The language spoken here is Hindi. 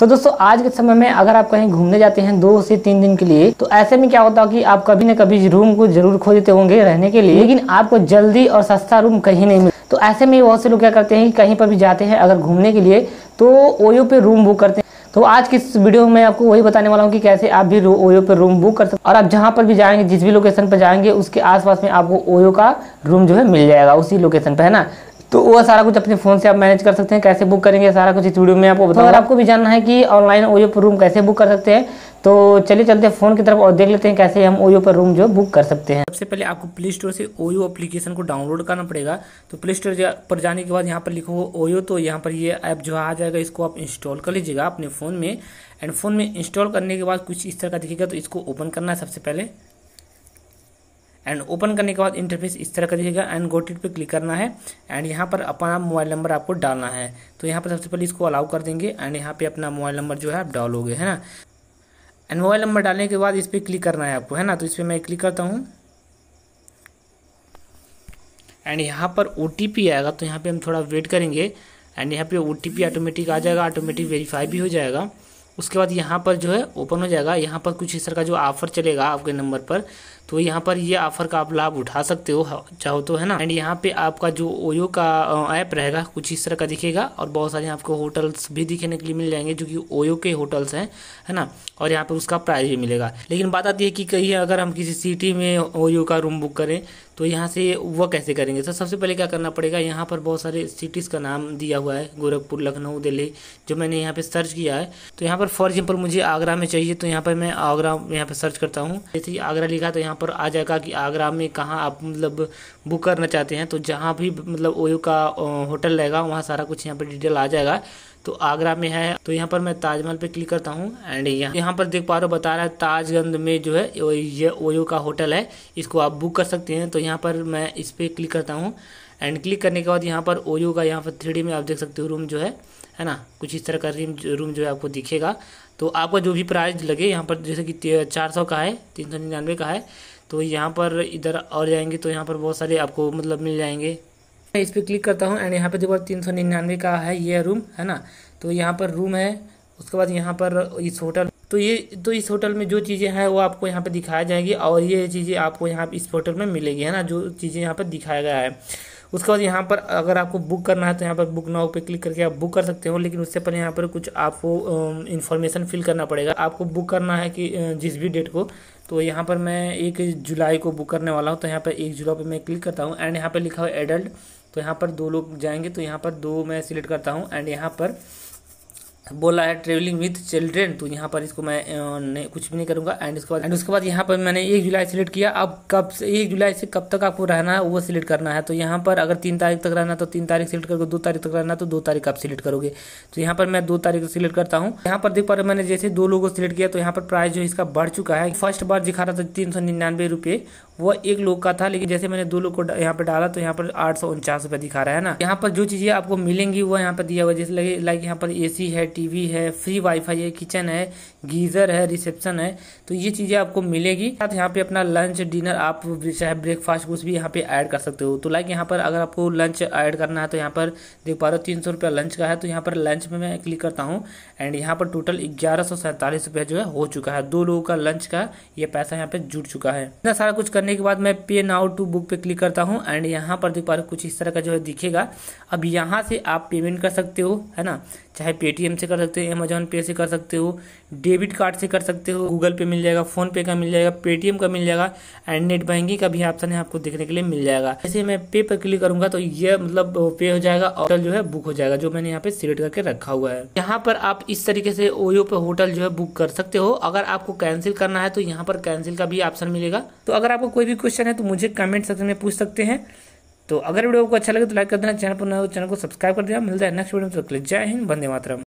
सो दोस्तों आज के समय में अगर आप कहीं घूमने जाते हैं दो से तीन दिन के लिए तो ऐसे में क्या होता है कि आप कभी न कभी रूम को जरूर खो देते होंगे रहने के लिए लेकिन आपको जल्दी और सस्ता रूम कहीं नहीं मिलता तो ऐसे में बहुत से लोग क्या करते हैं कि कहीं पर भी जाते हैं अगर घूमने के लिए तो ओयो पे रूम बुक करते हैं तो आज की इस वीडियो में आपको वही बताने वाला हूँ कि कैसे आप भी ओयो पे रूम बुक कर सकते और आप जहाँ पर भी जाएंगे जिस भी लोकेशन पर जाएंगे उसके आसपास में आपको ओयो का रूम जो है मिल जाएगा उसी लोकेशन पर है ना तो वह सारा कुछ अपने फ़ोन से आप मैनेज कर सकते हैं कैसे बुक करेंगे सारा कुछ इस वीडियो में आपको बताऊंगा तो आपको भी जानना है कि ऑनलाइन ओयो पर रूम कैसे बुक कर सकते हैं तो चलिए चलते हैं फ़ोन की तरफ और देख लेते हैं कैसे हम ओयो पर रूम जो बुक कर सकते हैं सबसे पहले आपको प्ले स्टोर से ओयो एप्लीकेशन को डाउनलोड करना पड़ेगा तो प्ले स्टोर पर जाने के बाद यहाँ पर लिखो ओयो तो यहाँ पर ये ऐप जो आ जाएगा इसको आप इंस्टॉल कर लीजिएगा अपने फ़ोन में एंड फ़ोन में इंस्टॉल करने के बाद कुछ इस तरह का दिखेगा तो इसको ओपन करना है सबसे पहले एंड ओपन करने के बाद इंटरफेस इस तरह का दिखेगा एंड गोटेड पे क्लिक करना है एंड यहाँ पर अपना मोबाइल नंबर आपको डालना है तो यहाँ पर सबसे पहले इसको अलाउ कर देंगे एंड यहाँ पे अपना मोबाइल नंबर जो है आप डालोगे है ना एंड मोबाइल नंबर डालने के बाद इस पर क्लिक करना है आपको है ना तो इस पर मैं क्लिक करता हूँ एंड यहाँ पर ओ आएगा तो यहाँ पर हम थोड़ा वेट करेंगे एंड यहाँ पर ओ ऑटोमेटिक आ जाएगा ऑटोमेटिक वेरीफाई भी हो जाएगा उसके बाद यहाँ पर जो है ओपन हो जाएगा यहाँ पर कुछ इस तरह का जो ऑफर चलेगा आपके नंबर पर तो यहाँ पर ये ऑफर का आप लाभ उठा सकते हो हाँ, चाहो तो है ना एंड यहाँ पे आपका जो ओयो का ऐप रहेगा कुछ इस तरह का दिखेगा और बहुत सारे आपको होटल्स भी दिखने के लिए मिल जाएंगे जो कि ओयो के होटल्स हैं है ना और यहाँ पर उसका प्राइस भी मिलेगा लेकिन बात आती है कि कहीं अगर हम किसी सिटी में ओयो का रूम बुक करें तो यहाँ से वह कैसे करेंगे तो सबसे पहले क्या करना पड़ेगा यहाँ पर बहुत सारे सिटीज़ का नाम दिया हुआ है गोरखपुर लखनऊ दिल्ली जो मैंने यहाँ पे सर्च किया है तो यहाँ पर फॉर एग्जाम्पल मुझे आगरा में चाहिए तो यहाँ पर मैं आगरा यहाँ पर सर्च करता हूँ जैसे आगरा लिखा तो यहाँ पर आ जाएगा कि आगरा में कहाँ आप मतलब बुक करना चाहते हैं तो जहाँ भी मतलब ओयो का होटल रहेगा वहाँ सारा कुछ यहाँ पर डिटेल आ जाएगा तो आगरा में है तो यहाँ पर मैं ताजमहल पे क्लिक करता हूँ एंड यहाँ यहाँ पर देख पा रहे हो बता रहा है ताजगंज में जो है ये ओयो का होटल है इसको आप बुक कर सकते हैं तो यहाँ पर मैं इस पर क्लिक करता हूँ एंड क्लिक करने के बाद यहाँ पर ओयो का यहाँ पर थ्री में आप देख सकते हो रूम जो है है ना कुछ इस तरह का रिम रूम जो है आपको दिखेगा तो आपका जो भी प्राइस लगे यहाँ पर जैसे कि चार सौ का है तीन सौ निन्यानवे का है तो यहाँ पर इधर और जाएंगे तो यहाँ पर बहुत सारे आपको मतलब मिल जाएंगे मैं इस पर क्लिक करता हूँ एंड यहाँ पर देखो तीन सौ निन्यानवे का है ये रूम है ना तो यहाँ पर रूम है उसके बाद यहाँ पर इस होटल तो ये तो इस होटल में जो चीज़ें हैं वो आपको यहाँ पर दिखाया जाएगी और ये चीज़ें आपको यहाँ इस होटल में मिलेगी है ना जो चीज़ें यहाँ पर दिखाया गया है उसके बाद यहाँ पर अगर आपको बुक करना है तो यहाँ पर बुक नाउ पे क्लिक करके आप बुक कर सकते हो लेकिन उससे पहले यहाँ पर कुछ आपको इन्फॉर्मेशन फिल करना पड़ेगा आपको बुक करना है कि जिस भी डेट को तो यहाँ पर मैं एक जुलाई को बुक करने वाला हूँ तो यहाँ पर एक जुलाई पर मैं क्लिक करता हूँ एंड यहाँ पर लिखा हुआ एडल्ट तो यहाँ पर दो लोग जाएंगे तो यहाँ पर दो मैं सिलेक्ट करता हूँ एंड यहाँ पर बोला है ट्रेवलिंग विद चिल्ड्रेन तो यहाँ पर इसको मैं कुछ भी नहीं करूँगा एंड उसके बाद एंड उसके बाद यहाँ पर मैंने एक जुलाई सेलेक्ट किया अब कब से एक जुलाई से कब तक आपको रहना है वो सिलेक्ट करना है तो यहाँ पर अगर तीन तारीख तक रहना तो तीन तारीख सिलेक्ट करोगे दो तारीख तक रहना तो दो तारीख आप सिलेक्ट करोगे तो यहाँ पर मैं दो तारीख सिलेक्ट करता हूँ यहाँ पर देख पा रहे मैंने जैसे दो लोगों को सिलेक्ट किया तो यहाँ पर प्राइस जो इसका बढ़ चुका है फर्स्ट बार दिखा रहा था तीन सौ निन्यानवे वो एक लोग का था लेकिन जैसे मैंने दो लोग को यहाँ पे डाला तो यहाँ पर आठ सौ उनचास दिखा रहा है ना यहाँ पर जो चीज़ें आपको मिलेंगी वो यहाँ पर दिया हुआ जैसे लगे लाइक यहाँ पर एसी है टीवी है फ्री वाईफाई है किचन है गीज़र है रिसेप्शन है तो ये चीज़ें आपको मिलेगी साथ यहाँ पे अपना लंच डिनर आप चाहे ब्रेकफास्ट कुछ भी यहाँ पे ऐड कर सकते हो तो लाइक यहाँ पर अगर आपको लंच ऐड करना है तो यहाँ पर देख पा रहे हो तीन सौ रुपया लंच का है तो यहाँ पर लंच में मैं क्लिक करता हूँ एंड यहाँ पर टोटल ग्यारह सौ सैंतालीस रुपया जो है हो चुका है दो लोगों का लंच का ये पैसा यहाँ पे जुट चुका है इतना सारा कुछ करने करने के बाद मैं पे नाउ टू बुक पे क्लिक करता हूँ एंड यहाँ पर देख पा रहे कुछ इस तरह का जो है दिखेगा अब यहाँ से आप पेमेंट कर सकते हो है ना चाहे पेटीएम से कर सकते हो अमेजोन पे से कर सकते हो डेबिट कार्ड से कर सकते हो गूगल पे मिल जाएगा फोन पे का मिल जाएगा पेटीएम का मिल जाएगा एंड नेट बैंकिंग का भी ऑप्शन है आपको देखने के लिए मिल जाएगा जैसे मैं पे पर क्लिक करूंगा तो ये मतलब पे हो जाएगा और जो है बुक हो जाएगा जो मैंने यहाँ पे सिलेक्ट करके रखा हुआ है यहाँ पर आप इस तरीके से ओयो पे होटल जो है बुक कर सकते हो अगर आपको कैंसिल करना है तो यहाँ पर कैंसिल का भी ऑप्शन मिलेगा तो अगर आपको कोई भी क्वेश्चन है तो मुझे कमेंट सेक्शन में पूछ सकते हैं तो अगर वीडियो को अच्छा लगे तो लाइक कर देना चैनल पर नया चैनल तो को सब्सक्राइब कर देना मिलता है नेक्स्ट वीडियो में तो जय हिंद बंदे मातरम